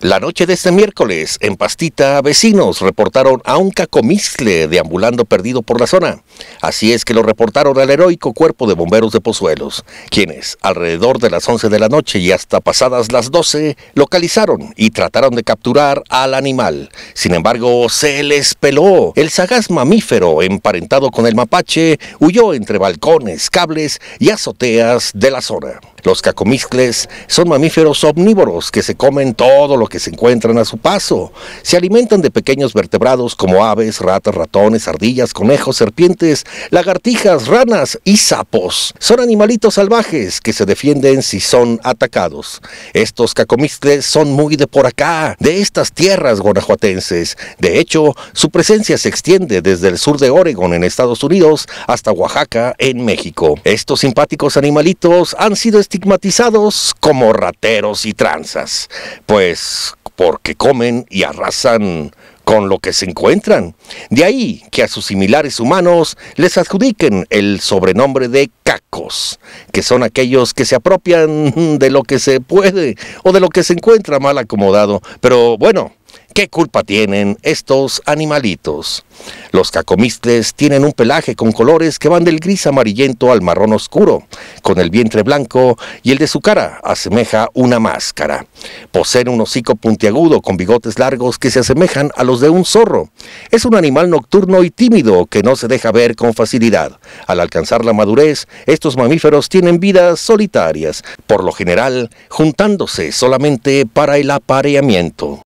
La noche de este miércoles, en Pastita, vecinos reportaron a un cacomisle deambulando perdido por la zona. Así es que lo reportaron al heroico cuerpo de bomberos de Pozuelos, quienes alrededor de las 11 de la noche y hasta pasadas las 12 localizaron y trataron de capturar al animal. Sin embargo, se les peló. El sagaz mamífero, emparentado con el mapache, huyó entre balcones, cables y azoteas de la zona. Los cacomiscles son mamíferos omnívoros que se comen todo lo que se encuentran a su paso. Se alimentan de pequeños vertebrados como aves, ratas, ratones, ardillas, conejos, serpientes, lagartijas, ranas y sapos. Son animalitos salvajes que se defienden si son atacados. Estos cacomiscles son muy de por acá, de estas tierras guanajuatenses. De hecho, su presencia se extiende desde el sur de Oregon en Estados Unidos hasta Oaxaca en México. Estos simpáticos animalitos han sido estigmatizados como rateros y tranzas, pues porque comen y arrasan con lo que se encuentran. De ahí que a sus similares humanos les adjudiquen el sobrenombre de cacos, que son aquellos que se apropian de lo que se puede o de lo que se encuentra mal acomodado. Pero bueno, ¿Qué culpa tienen estos animalitos? Los cacomistes tienen un pelaje con colores que van del gris amarillento al marrón oscuro, con el vientre blanco y el de su cara asemeja una máscara. Poseen un hocico puntiagudo con bigotes largos que se asemejan a los de un zorro. Es un animal nocturno y tímido que no se deja ver con facilidad. Al alcanzar la madurez, estos mamíferos tienen vidas solitarias, por lo general juntándose solamente para el apareamiento.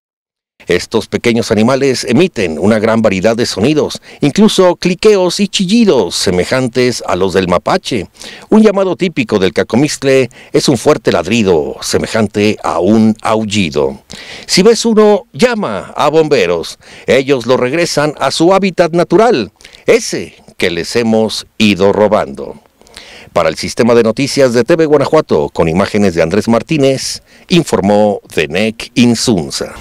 Estos pequeños animales emiten una gran variedad de sonidos, incluso cliqueos y chillidos semejantes a los del mapache. Un llamado típico del cacomistle es un fuerte ladrido semejante a un aullido. Si ves uno, llama a bomberos. Ellos lo regresan a su hábitat natural, ese que les hemos ido robando. Para el sistema de noticias de TV Guanajuato, con imágenes de Andrés Martínez, informó Denec Insunza.